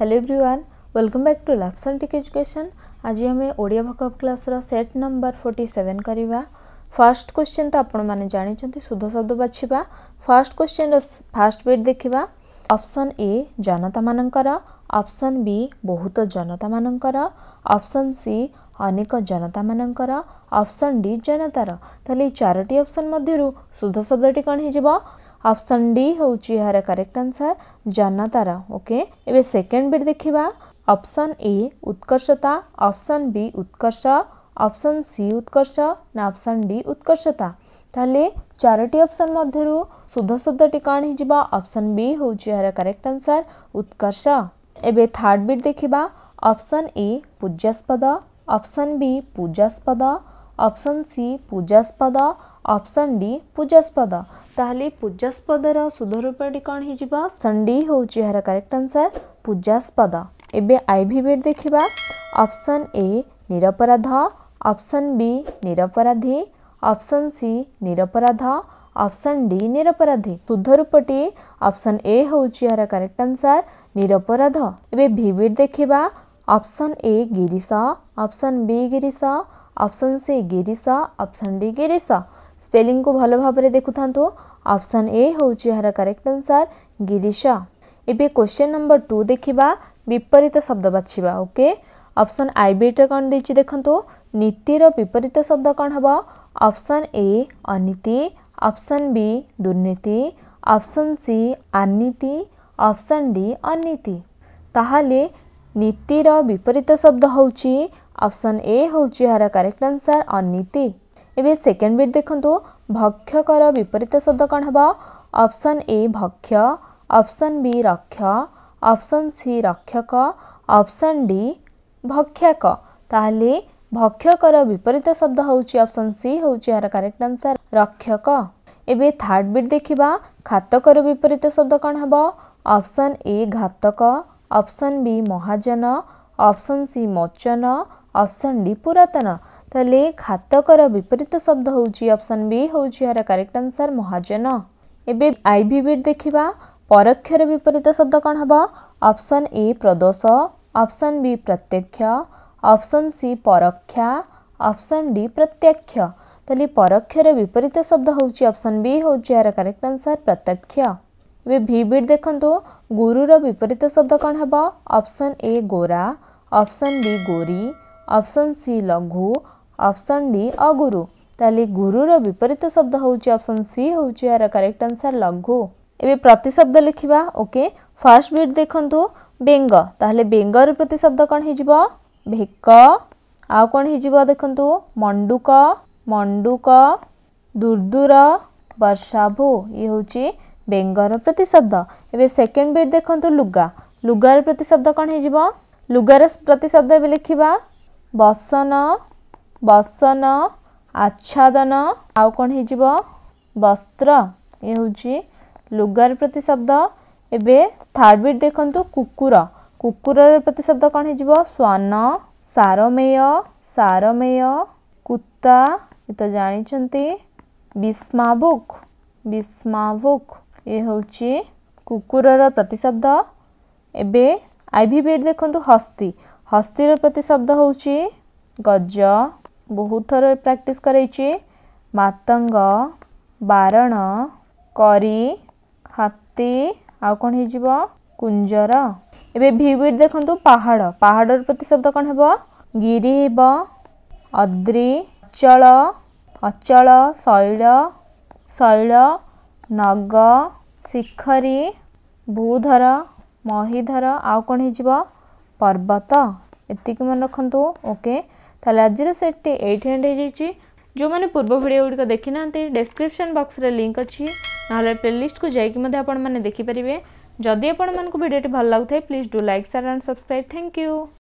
hello everyone welcome back to लैपसन टिक education आज आम ओडिया भकअप class set number forty seven करवा फास्ट क्वेश्चन तो आपने जानते सुध शब्द बाछवा फास्ट क्वेश्चन फास्ट बेट देखा ऑप्शन ए जनता मानकर ऑप्शन बी बहुत जनता मानक ऑप्शन सी अनेक जनता मानकर ऑप्शन डी जनतार तेल चारोटी अप्सन मध्य सुध शब्दी कौन हो ଅପସନ୍ ଡି ହେଉଛି ଏହାର କରେକ୍ଟ ଆନ୍ସର ଜନତାର ଓକେ ଏବେ ସେକେଣ୍ଡ ବିଟ୍ ଦେଖିବା ଅପସନ୍ ଏ ଉତ୍କର୍ଷତା ଅପସନ୍ ବି ଉତ୍କର୍ଷ ଅପସନ୍ ସି ଉତ୍କର୍ଷ ନା ଅପସନ୍ ଡି ଉତ୍କର୍ଷତା ତାହେଲେ ଚାରୋଟି ଅପସନ୍ ମଧ୍ୟରୁ ଶୁଦ୍ଧ ଶବ୍ଦଟି କ'ଣ ହେଇଯିବ ଅପସନ୍ ବି ହେଉଛି ଏହାର କରେକ୍ଟ ଆନ୍ସର ଉତ୍କର୍ଷ ଏବେ ଥାର୍ଡ଼ ବିଟ୍ ଦେଖିବା ଅପସନ୍ ଏ ପୂଜାସ୍ପଦ ଅପସନ୍ ବି ପୂଜାସ୍ପଦ ଅପସନ୍ ସି ପୂଜାସ୍ପଦ ଅପସନ୍ ଡି ପୂଜାସ୍ପଦ ତାହେଲେ ପୂଜାସ୍ପଦର ଶୁଦ୍ଧ ରୂପଟି କ'ଣ ହେଇଯିବ ଅପସନ୍ ଡି ହେଉଛି ଏହାର କରେକ୍ଟ ଆନ୍ସର୍ ପୂଜାସ୍ପଦ ଏବେ ଆଇ ଭି ବେଟ୍ ଦେଖିବା ଅପସନ୍ ଏ ନିରପରାଧ ଅପସନ୍ ବି ନିରପରାଧୀ ଅପସନ୍ ସି ନିରପରାଧ ଅପସନ୍ ଡି ନିରପରାଧୀ ଶୁଦ୍ଧ ରୂପଟି ଅପସନ୍ ଏ ହେଉଛି ଏହାର କରେକ୍ଟ ଆନ୍ସର୍ ନିରପରାଧ ଏବେ ଭି ବିଟ୍ ଦେଖିବା ଅପସନ୍ ଏ ଗିରିଶ ଅପସନ୍ ବି ଗିରିଶ ଅପସନ୍ ସି ଗିରିଶ ଅପସନ୍ ଡି ଗିରିଶ स्पेलींग को भल भाव देखु था अपसन ए हूँ यार करेक्ट आंसर गिरीश एवं क्वेश्चन नंबर टू देखा विपरीत शब्द बाछवा ओके अपसन आई बीट कौन दे देखो तो, नीतिर विपरीत शब्द कौन हम अपसन ए अनीति अपसन बी दुर्नीति अपसन सी आनीति अपसन डी अनीति ताली नीतिर विपरीत शब्द हूँ अपसन ए हूँ यार करेक्ट आंसर अनीति ଏବେ ସେକେଣ୍ଡ ବିଟ୍ ଦେଖନ୍ତୁ ଭକ୍ଷକର ବିପରୀତ ଶବ୍ଦ କ'ଣ ହେବ ଅପସନ୍ ଏ ଭକ୍ଷ ଅପସନ୍ ବି ରକ୍ଷ ଅପସନ୍ ସି ରକ୍ଷକ ଅପସନ୍ ଡି ଭକ୍ଷକ ତାହେଲେ ଭକ୍ଷକର ବିପରୀତ ଶବ୍ଦ ହେଉଛି ଅପସନ୍ ସି ହେଉଛି ଏହାର କରେକ୍ଟ ଆନ୍ସର୍ ରକ୍ଷକ ଏବେ ଥାର୍ଡ଼ ବିଟ୍ ଦେଖିବା ଖାତକର ବିପରୀତ ଶବ୍ଦ କ'ଣ ହେବ ଅପସନ୍ ଏ ଘାତକ ଅପସନ୍ ବି ମହାଜନ ଅପସନ୍ ସି ମୋଚନ ଅପସନ୍ ଡି ପୁରାତନ ताले घातकर विपरीत शब्द हूँ ऑप्शन बी हूँ यार कैरेक्ट आंसर महाजन एवं आई भी बीट देखा परोक्षर विपरीत शब्द कौन हम ऑप्शन ए प्रदोष अपसन बी प्रत्यक्ष अपसन सी परोक्षा अपसन डी प्रत्यक्ष ताले परोक्षर विपरीत शब्द हूँ ऑप्शन बी हूँ यार कैरेक्ट आंसर प्रत्यक्ष ए भिट देखु गुरु विपरीत शब्द कौन हम ऑप्शन ए गोरा अपसन बी गोरी ऑप्शन सी लघु ଅପସନ୍ ଡି ଅଗୁରୁ ତାହେଲେ ଗୁରୁର ବିପରୀତ ଶବ୍ଦ ହେଉଛି ଅପସନ୍ ସି ହେଉଛି ଏହାର କରେକ୍ଟ ଆନ୍ସର୍ ଲଘୁ ଏବେ ପ୍ରତିଶବ୍ଦ ଲେଖିବା ଓକେ ଫାର୍ଷ୍ଟ ବିଟ୍ ଦେଖନ୍ତୁ ବେଙ୍ଗ ତାହେଲେ ବେଙ୍ଗର ପ୍ରତିଶବ୍ଦ କ'ଣ ହେଇଯିବ ଭେକ ଆଉ କ'ଣ ହେଇଯିବ ଦେଖନ୍ତୁ ମଣ୍ଡୁକ ମଣ୍ଡୁକ ଦୁର୍ଦୂର ବର୍ଷାଭୁ ଇଏ ହେଉଛି ବେଙ୍ଗର ପ୍ରତିଶବ୍ଦ ଏବେ ସେକେଣ୍ଡ ବିଟ୍ ଦେଖନ୍ତୁ ଲୁଗା ଲୁଗାର ପ୍ରତିଶବ୍ଦ କ'ଣ ହେଇଯିବ ଲୁଗାର ପ୍ରତିଶବ୍ଦ ଏବେ ଲେଖିବା ବସନ ବସନ ଆଚ୍ଛାଦନ ଆଉ କ'ଣ ହେଇଯିବ ବସ୍ତ୍ର ଏ ହେଉଛି ଲୁଗାର ପ୍ରତିଶବ୍ଦ ଏବେ ଥାର୍ଡ଼ ବିଟ୍ ଦେଖନ୍ତୁ କୁକୁର କୁକୁରର ପ୍ରତିଶବ୍ଦ କ'ଣ ହେଇଯିବ ଶ୍ୱାନ ସାରମେୟ ସାରମେୟ କୁତା ଏ ତ ଜାଣିଛନ୍ତି ବିସ୍ମାଭୁକ୍ ବିସ୍ମାଭୁକ୍ ଏ ହେଉଛି କୁକୁରର ପ୍ରତିଶବ୍ଦ ଏବେ ଆଇଭି ବିଟ୍ ଦେଖନ୍ତୁ ହସ୍ତି ହସ୍ତିର ପ୍ରତିଶବ୍ଦ ହେଉଛି ଗଜ ବହୁତ ଥର ପ୍ରାକ୍ଟିସ୍ କରାଇଛି ମାତଙ୍ଗ ବାରଣ କରି ହାତୀ ଆଉ କ'ଣ ହେଇଯିବ କୁଞ୍ଜର ଏବେ ଭିୱିଟ୍ ଦେଖନ୍ତୁ ପାହାଡ଼ ପାହାଡ଼ର ପ୍ରତିଶବ୍ଦ କ'ଣ ହେବ ଗିରି ହେବ ଅଦ୍ରି ଚଳ ଅଚଳ ଶୈଳ ଶୈଳ ନଗ ଶିଖରୀ ଭୂଧର ମହିଧର ଆଉ କ'ଣ ହେଇଯିବ ପର୍ବତ ଏତିକି ମନେ ରଖନ୍ତୁ ଓକେ ତାହେଲେ ଆଜିର ସେଟ୍ଟି ଏଇଟ୍ ଏଣ୍ଡ ହୋଇଯାଇଛି ଯେଉଁମାନେ ପୂର୍ବ ଭିଡ଼ିଓ ଗୁଡ଼ିକ ଦେଖିନାହାନ୍ତି ଡେସ୍କ୍ରିପସନ୍ ବକ୍ସରେ ଲିଙ୍କ୍ ଅଛି ନହେଲେ ପ୍ଲେଲିଷ୍ଟକୁ ଯାଇକି ମଧ୍ୟ ଆପଣମାନେ ଦେଖିପାରିବେ ଯଦି ଆପଣମାନଙ୍କୁ ଭିଡ଼ିଓଟି ଭଲ ଲାଗୁଥାଏ please do like share and subscribe thank you